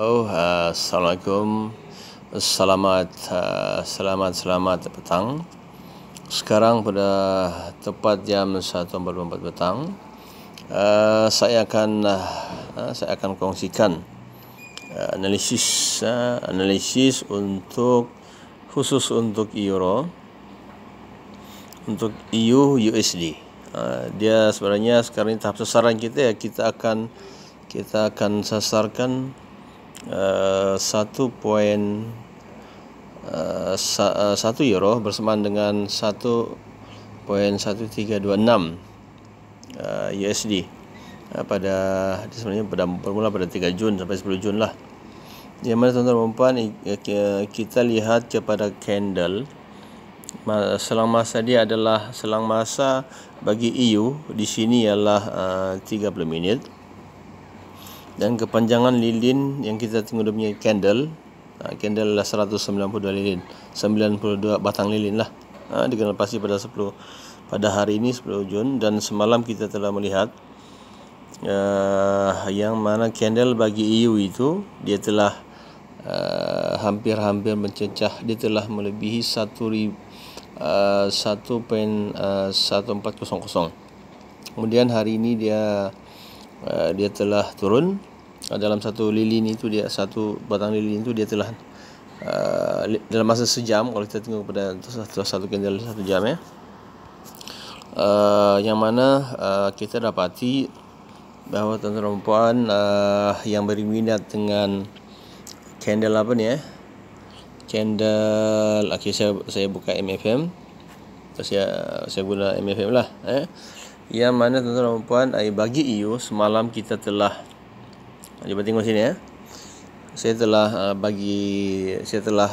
Oh, uh, assalamualaikum. Selamat uh, selamat selamat petang. Sekarang pada tepat jam satu empat petang. Uh, saya akan uh, uh, saya akan kongsikan uh, analisis uh, analisis untuk khusus untuk euro untuk EU USD. Uh, dia sebenarnya sekarang ini tahap sasaran kita ya kita akan kita akan sasarkan Eh, satu poin eh, eh, satu euro bersamaan dengan satu poin satu tiga dua enam USD pada sebenarnya pada bermula pada tiga Jun sampai sepuluh Jun lah. Yang mana tuan-tuan dan kita lihat kepada candle selang masa dia adalah selang masa bagi EU di sini ialah uh, 30 minit dan kepanjangan lilin yang kita tengok dia punya candle ha, candle lah 192 lilin 92 batang lilin lah ha, dikenal pasti pada 10 pada hari ini 10 Jun dan semalam kita telah melihat uh, yang mana candle bagi EU itu dia telah ha, hampir-hampir uh, mencecah dia telah melebihi 1.1400 ha, uh, kemudian hari ini dia uh, dia telah turun Ah, dalam satu lilin itu dia satu batang lilin itu dia telah uh, dalam masa sejam kalau kita tengok pada satu satu candle satu jam ya. Uh, yang mana uh, kita dapati bahawa tuan perempuan uh, yang berminat dengan candle apa ni ya? Candle okay, saya saya buka MFM. Saya saya guna MFM lah eh. Yang mana tuan-tuan dan puan bagi EU semalam kita telah Jumpa tengok sini ya. Saya telah uh, bagi saya telah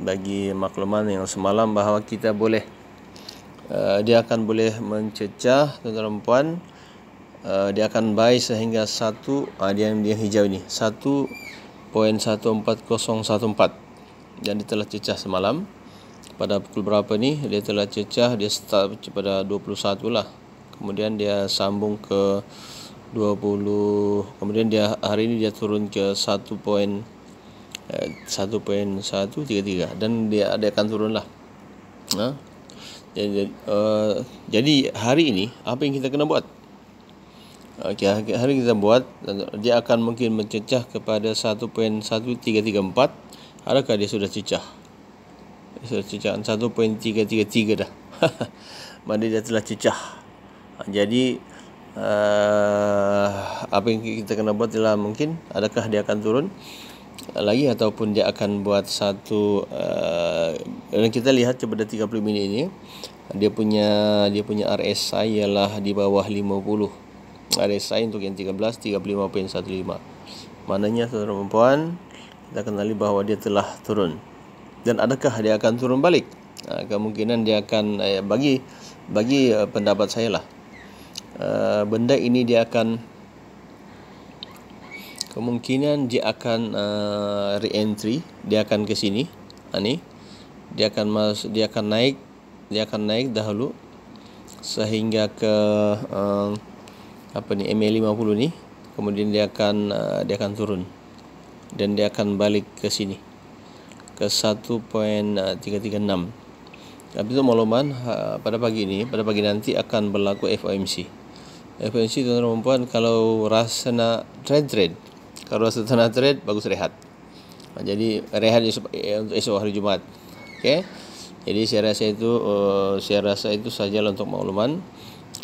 bagi makluman yang semalam bahawa kita boleh uh, dia akan boleh mencecah tuan-tuan dan puan uh, dia akan buy sehingga satu uh, dia yang dia hijau ini 1.14014 yang dia telah cecah semalam pada pukul berapa ni dia telah cecah dia start pada 21 lah kemudian dia sambung ke 20 kemudian dia hari ini dia turun ke poin 1.133 eh, dan dia ada akan turun lah ha? jadi, uh, jadi hari ini apa yang kita kena buat Okay hari kita buat dia akan mungkin mencecah kepada poin 1.1334. Adakah dia sudah cecah? Dia sudah cecah 1.333 dah. Maksudnya dia telah cecah. Jadi uh, apa yang kita kena buat ialah mungkin adakah dia akan turun eh, lagi ataupun dia akan buat satu uh, dan kita lihat kepada 30 minit ini dia punya dia punya RSI ialah di bawah 50 RSI untuk yang 13 35.15 maknanya saudara perempuan kita kenali bahawa dia telah turun dan adakah dia akan turun balik kemungkinan dia akan bagi bagi pendapat saya lah Eh, benda ini dia akan kemungkinan dia akan uh, re-entry dia akan ke sini ani ah, dia akan mas dia akan naik dia akan naik dahulu sehingga ke uh, apa ni MA50 ni kemudian dia akan uh, dia akan turun dan dia akan balik ke sini ke 1.336 tapi itu maklumat uh, ha, pada pagi ini pada pagi nanti akan berlaku FOMC FNC tuan-tuan dan perempuan kalau rasa nak trade-trade kalau rasa tak nak trade bagus rehat ha, jadi rehat eh, untuk esok hari Jumat okay? jadi saya rasa itu eh, saya rasa itu sajalah untuk makluman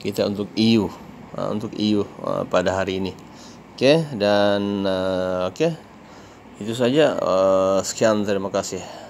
kita untuk EU ha, untuk EU ha, pada hari ini okay? dan uh, eh, okay? itu saja sekian terima kasih